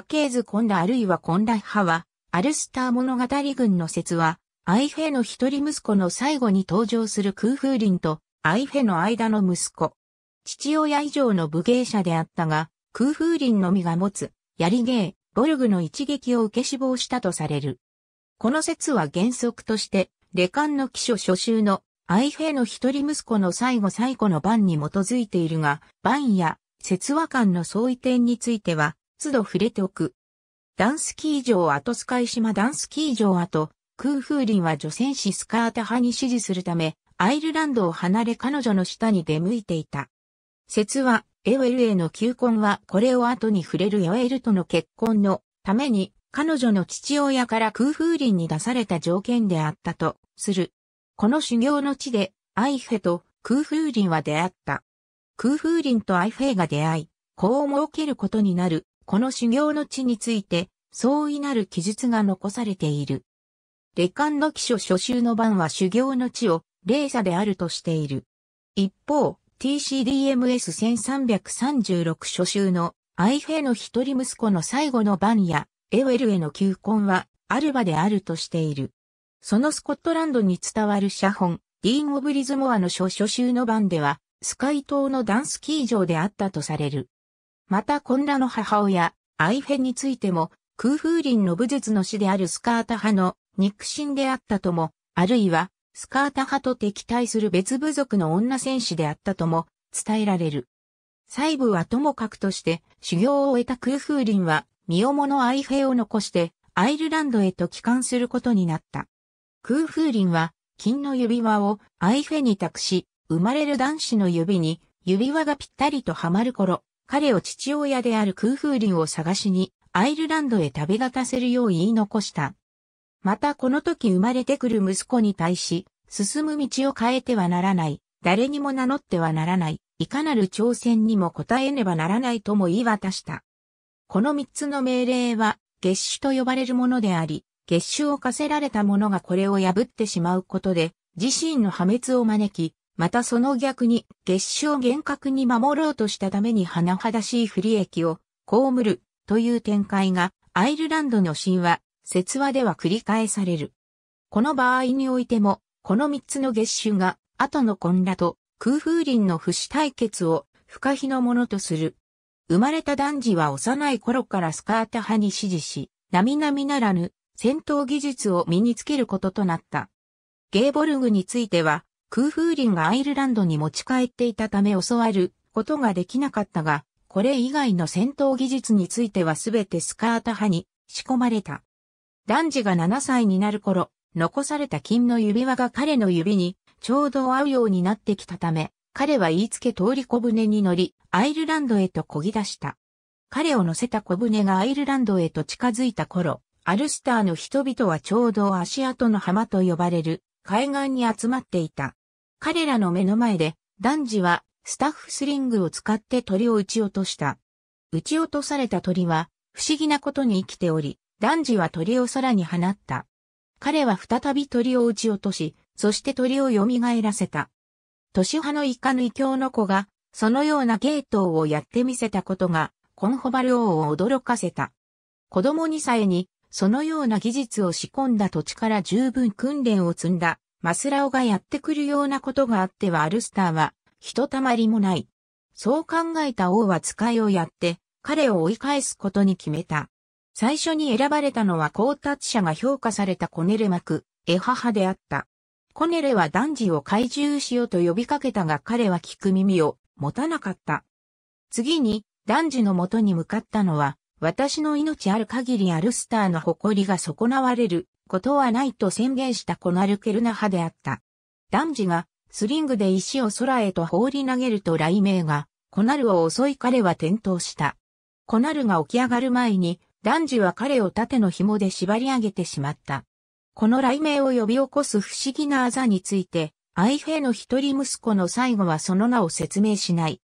家系図コンラあるいはコンラ派は、アルスター物語群の説は、アイフェの一人息子の最後に登場する空風林とアイフェの間の息子。父親以上の武芸者であったが、空風林のみが持つ、槍芸、ボルグの一撃を受け死亡したとされる。この説は原則として、レカンの記書初集のアイフェの一人息子の最後最後の番に基づいているが、番や説話間の相違点については、都度触れておく。ダンスキー場跡スカイ島ダンスキー場跡、空風林は女戦士スカータ派に支持するため、アイルランドを離れ彼女の下に出向いていた。説は、エウェルへの求婚はこれを後に触れるエウエルとの結婚のために、彼女の父親から空風林に出された条件であったと、する。この修行の地で、アイフェと空風林は出会った。空風林とアイフェが出会い、子を設けることになるこの修行の地について、相違なる記述が残されている。レカンの記書初集の番は修行の地を、霊差であるとしている。一方、TCDMS1336 初集のアイフェの一人息子の最後の晩やエウェルへの求婚はアルバであるとしている。そのスコットランドに伝わる写本、ディーン・オブ・リズモアの書初集の番では、スカイ島のダンスキー場であったとされる。またコンラの母親、アイフェについても、空風林の武術の師であるスカータ派の肉親であったとも、あるいは、スカータ派と敵対する別部族の女戦士であったとも伝えられる。細部はともかくとして修行を終えた空風林は身重のフェを残してアイルランドへと帰還することになった。空風林は金の指輪をフェに託し生まれる男子の指に指輪がぴったりとはまる頃、彼を父親である空風林を探しにアイルランドへ旅立たせるよう言い残した。またこの時生まれてくる息子に対し、進む道を変えてはならない、誰にも名乗ってはならない、いかなる挑戦にも応えねばならないとも言い渡した。この三つの命令は、月種と呼ばれるものであり、月種を課せられた者がこれを破ってしまうことで、自身の破滅を招き、またその逆に月収を厳格に守ろうとしたために甚だしい不利益を被るという展開がアイルランドの神話、説話では繰り返される。この場合においても、この三つの月種が後の混乱と空風林の不死対決を不可避のものとする。生まれた男児は幼い頃からスカータ派に支持し、並々ならぬ戦闘技術を身につけることとなった。ゲーボルグについては、空風林がアイルランドに持ち帰っていたため教わることができなかったが、これ以外の戦闘技術についてはすべてスカータ派に仕込まれた。男児が7歳になる頃、残された金の指輪が彼の指にちょうど合うようになってきたため、彼は言いつけ通り小舟に乗り、アイルランドへと漕ぎ出した。彼を乗せた小舟がアイルランドへと近づいた頃、アルスターの人々はちょうど足跡の浜と呼ばれる海岸に集まっていた。彼らの目の前で、男児はスタッフスリングを使って鳥を撃ち落とした。撃ち落とされた鳥は、不思議なことに生きており、男児は鳥を空に放った。彼は再び鳥を撃ち落とし、そして鳥を蘇らせた。年派のイカヌイ教の子が、そのような芸当をやってみせたことが、コンホバル王を驚かせた。子供にさえに、そのような技術を仕込んだ土地から十分訓練を積んだマスラオがやってくるようなことがあってはアルスターは、ひとたまりもない。そう考えた王は使いをやって、彼を追い返すことに決めた。最初に選ばれたのは高達者が評価されたコネレマク、エハハであった。コネレは男児を怪獣しようと呼びかけたが彼は聞く耳を持たなかった。次に、男児の元に向かったのは、私の命ある限りアルスターの誇りが損なわれることはないと宣言したコナルケルナ派であった。男児がスリングで石を空へと放り投げると雷鳴がコナルを襲い彼は転倒した。コナルが起き上がる前に男児は彼を盾の紐で縛り上げてしまった。この雷鳴を呼び起こす不思議なあざについて、愛兵の一人息子の最後はその名を説明しない。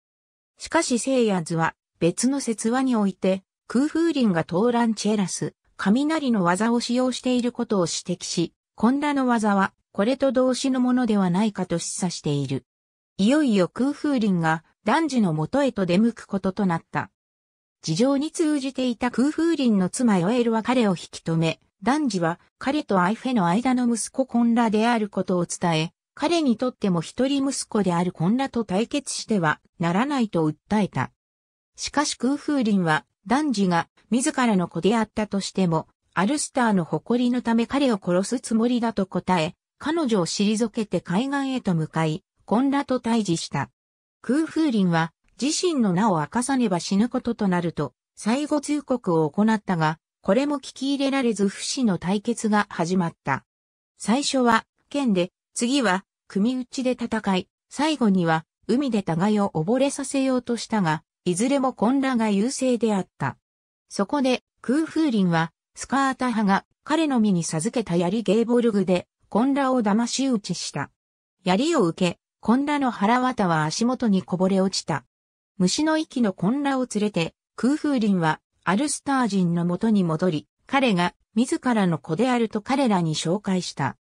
しかし聖夜図は別の説話において、空風林が通らんチェラス、雷の技を使用していることを指摘し、んなの技は、これと同志のものではないかと示唆している。いよいよ空風林が男児の元へと出向くこととなった。事情に通じていた空風林の妻ヨエルは彼を引き止め、男児は彼とアイフェの間の息子コンラであることを伝え、彼にとっても一人息子であるコンラと対決してはならないと訴えた。しかし空風林は男児が自らの子であったとしても、アルスターの誇りのため彼を殺すつもりだと答え、彼女を退けて海岸へと向かい、コンラと対峙した。空風林は自身の名を明かさねば死ぬこととなると、最後通告を行ったが、これも聞き入れられず不死の対決が始まった。最初は剣で、次は組打ちで戦い、最後には海で互いを溺れさせようとしたが、いずれも混乱が優勢であった。そこで、空風林は、スカータ派が彼の身に授けた槍ゲーボルグで、混乱を騙し討ちした。槍を受け、混乱の腹綿は足元にこぼれ落ちた。虫の息の混乱を連れて、空風林は、アルスター人の元に戻り、彼が自らの子であると彼らに紹介した。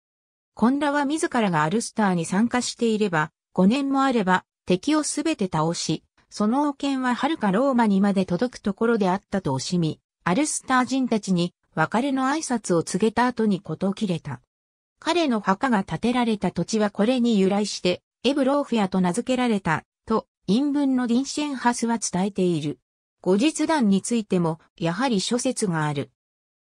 コンラは自らがアルスターに参加していれば、5年もあれば敵をすべて倒し、その王権は遥かローマにまで届くところであったと惜しみ、アルスター人たちに別れの挨拶を告げた後にこと切れた。彼の墓が建てられた土地はこれに由来して、エブローフィアと名付けられた、と、陰文のディンシェンハスは伝えている。後日談についても、やはり諸説がある。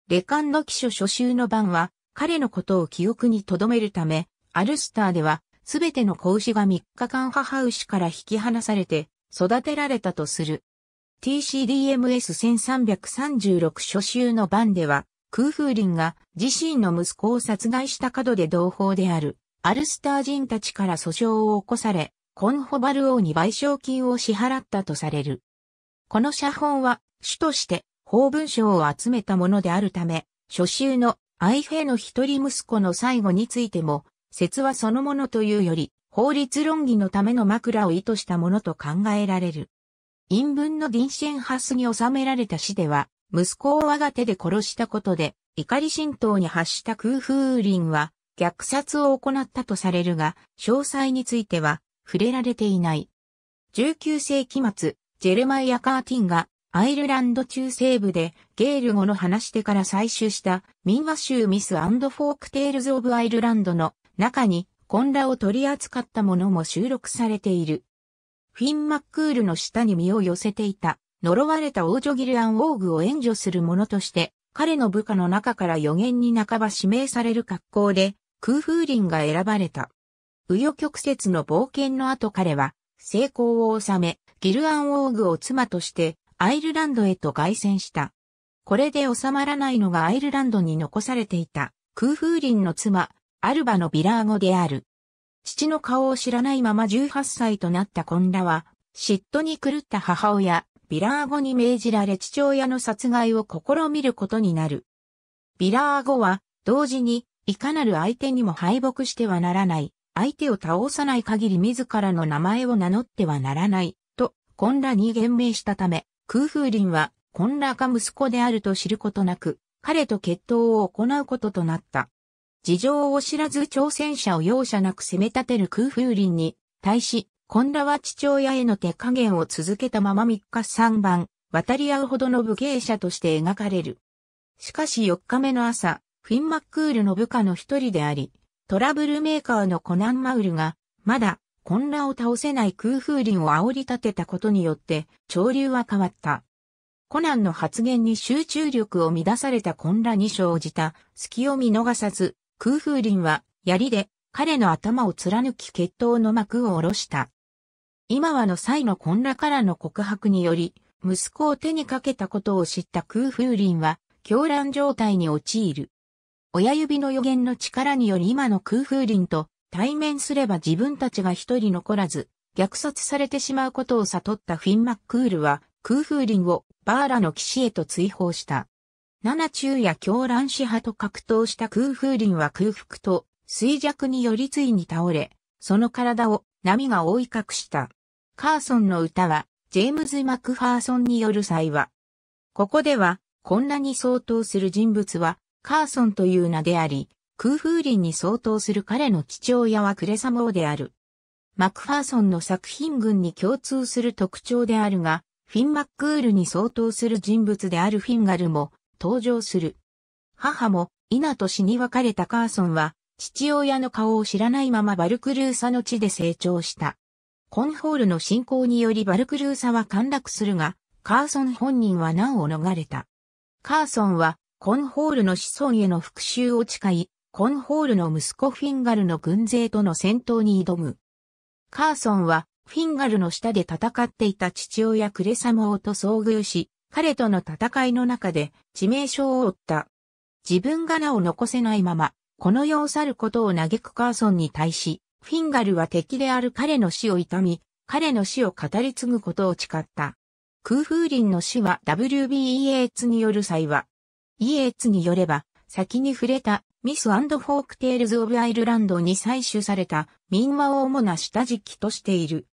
レカンの記書初集の版は、彼のことを記憶に留めるため、アルスターでは、すべての子牛が3日間母牛から引き離されて、育てられたとする。TCDMS1336 初集の番では、空風林が自身の息子を殺害した角で同胞である、アルスター人たちから訴訟を起こされ、コンホバル王に賠償金を支払ったとされる。この写本は、主として法文書を集めたものであるため、初集のアイフェの一人息子の最後についても、説はそのものというより、法律論議のための枕を意図したものと考えられる。陰文のディンシェンハスに収められた詩では、息子を我が手で殺したことで、怒り浸透に発した空風林は、虐殺を行ったとされるが、詳細については触れられていない。19世紀末、ジェルマイア・カーティンがアイルランド中西部でゲール語の話してから採集した民話集ミス・アンド・フォーク・テールズ・オブ・アイルランドの中に混乱を取り扱ったものも収録されている。フィン・マックールの下に身を寄せていた、呪われた王女ギルアン・オーグを援助する者として、彼の部下の中から予言に半ば指名される格好で、空風林が選ばれた。紆余曲折の冒険の後彼は、成功を収め、ギルアン・オーグを妻として、アイルランドへと凱旋した。これで収まらないのがアイルランドに残されていた、空風林の妻、アルバのビラー語である。父の顔を知らないまま18歳となったコンラは、嫉妬に狂った母親、ビラー語に命じられ父親の殺害を試みることになる。ビラー語は、同時に、いかなる相手にも敗北してはならない、相手を倒さない限り自らの名前を名乗ってはならない、と、コンラに言明したため、空風林は、コンラが息子であると知ることなく、彼と決闘を行うこととなった。事情を知らず挑戦者を容赦なく攻め立てる空風林に、対し、今羅は父親への手加減を続けたまま3日3番、渡り合うほどの武芸者として描かれる。しかし4日目の朝、フィン・マックールの部下の一人であり、トラブルメーカーのコナン・マウルが、まだ、混乱を倒せない空風林を煽り立てたことによって、潮流は変わった。コナンの発言に集中力を乱された混乱に生じた隙を見逃さず、空風林は槍で彼の頭を貫き血統の幕を下ろした。今はの際の混乱からの告白により、息子を手にかけたことを知った空風林は、狂乱状態に陥る。親指の予言の力により今の空風林と対面すれば自分たちが一人残らず、虐殺されてしまうことを悟ったフィン・マックールは、空風林をバーラの騎士へと追放した。七中や狂乱死派と格闘した空風林は空腹と衰弱によりついに倒れ、その体を波が覆い隠した。カーソンの歌は、ジェームズ・マクファーソンによる際は、ここでは、こんなに相当する人物は、カーソンという名であり、空風林に相当する彼の父親はクレサモーである。マクファーソンの作品群に共通する特徴であるが、フィン・マックールに相当する人物であるフィンガルも、登場する。母も、稲と死に別れたカーソンは、父親の顔を知らないままバルクルーサの地で成長した。コンホールの進行によりバルクルーサは陥落するが、カーソン本人は難を逃れた。カーソンは、コンホールの子孫への復讐を誓い、コンホールの息子フィンガルの軍勢との戦闘に挑む。カーソンは、フィンガルの下で戦っていた父親クレサモーと遭遇し、彼との戦いの中で致命傷を負った。自分が名を残せないまま、この世を去ることを嘆くカーソンに対し、フィンガルは敵である彼の死を悼み、彼の死を語り継ぐことを誓った。空風林の死は WB e a ーツによる際は、EA ーツによれば、先に触れたミス・アンド・フォーク・テールズ・オブ・アイルランドに採取された民話を主な下敷きとしている。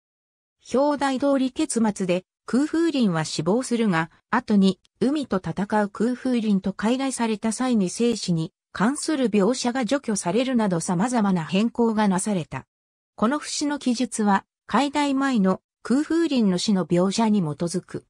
表題通り結末で空風林は死亡するが、後に海と戦う空風林と傀儡された際に生死に関する描写が除去されるなど様々な変更がなされた。この節の記述は、海外前の空風林の死の描写に基づく。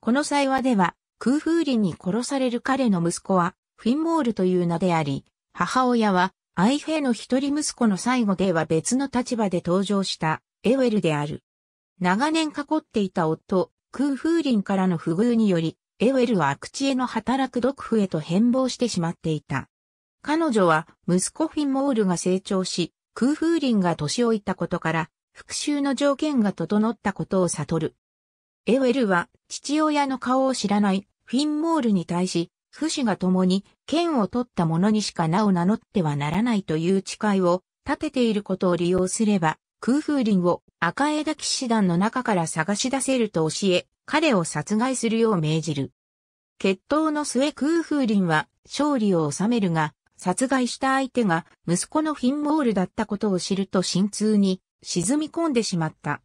この際話では、空風林に殺される彼の息子は、フィンモールという名であり、母親は、アイヘイの一人息子の最後では別の立場で登場した、エウェルである。長年囲っていた夫、空風林からの不遇により、エウェルは口への働く毒婦へと変貌してしまっていた。彼女は息子フィンモールが成長し、空風林が年老いたことから、復讐の条件が整ったことを悟る。エウェルは父親の顔を知らないフィンモールに対し、不死が共に剣を取った者にしか名を名乗ってはならないという誓いを立てていることを利用すれば、空風林を赤枝騎士団の中から探し出せると教え、彼を殺害するよう命じる。決闘の末空風林は勝利を収めるが、殺害した相手が息子のフィンモールだったことを知ると心痛に沈み込んでしまった。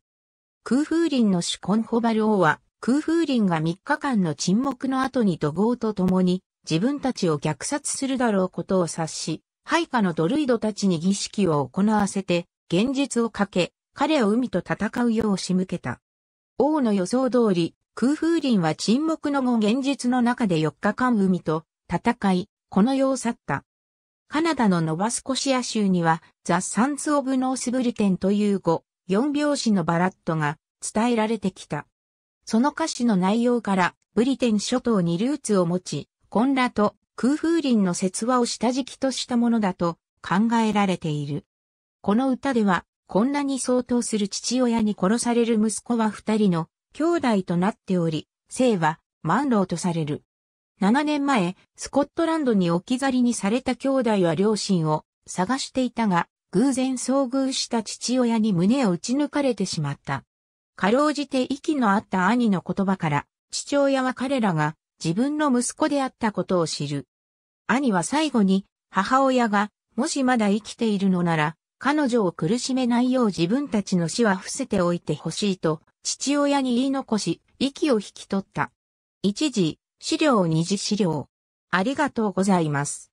空風林の主コンホバル王は空風林が3日間の沈黙の後に怒号と共に自分たちを虐殺するだろうことを察し、配下のドルイドたちに儀式を行わせて現実をかけ、彼を海と戦うよう仕向けた。王の予想通り、空風林は沈黙の後現実の中で4日間海と戦い、この世を去った。カナダのノバスコシア州には、ザ・サンズ・オブ・ノースブリテンという語、4拍子のバラットが伝えられてきた。その歌詞の内容から、ブリテン諸島にルーツを持ち、コンラと空風林の説話を下敷きとしたものだと考えられている。この歌では、こんなに相当する父親に殺される息子は二人の兄弟となっており、姓はマンローとされる。7年前、スコットランドに置き去りにされた兄弟は両親を探していたが、偶然遭遇した父親に胸を打ち抜かれてしまった。かろうじて息のあった兄の言葉から、父親は彼らが自分の息子であったことを知る。兄は最後に母親が、もしまだ生きているのなら、彼女を苦しめないよう自分たちの死は伏せておいてほしいと、父親に言い残し、息を引き取った。一時、資料二次資料。ありがとうございます。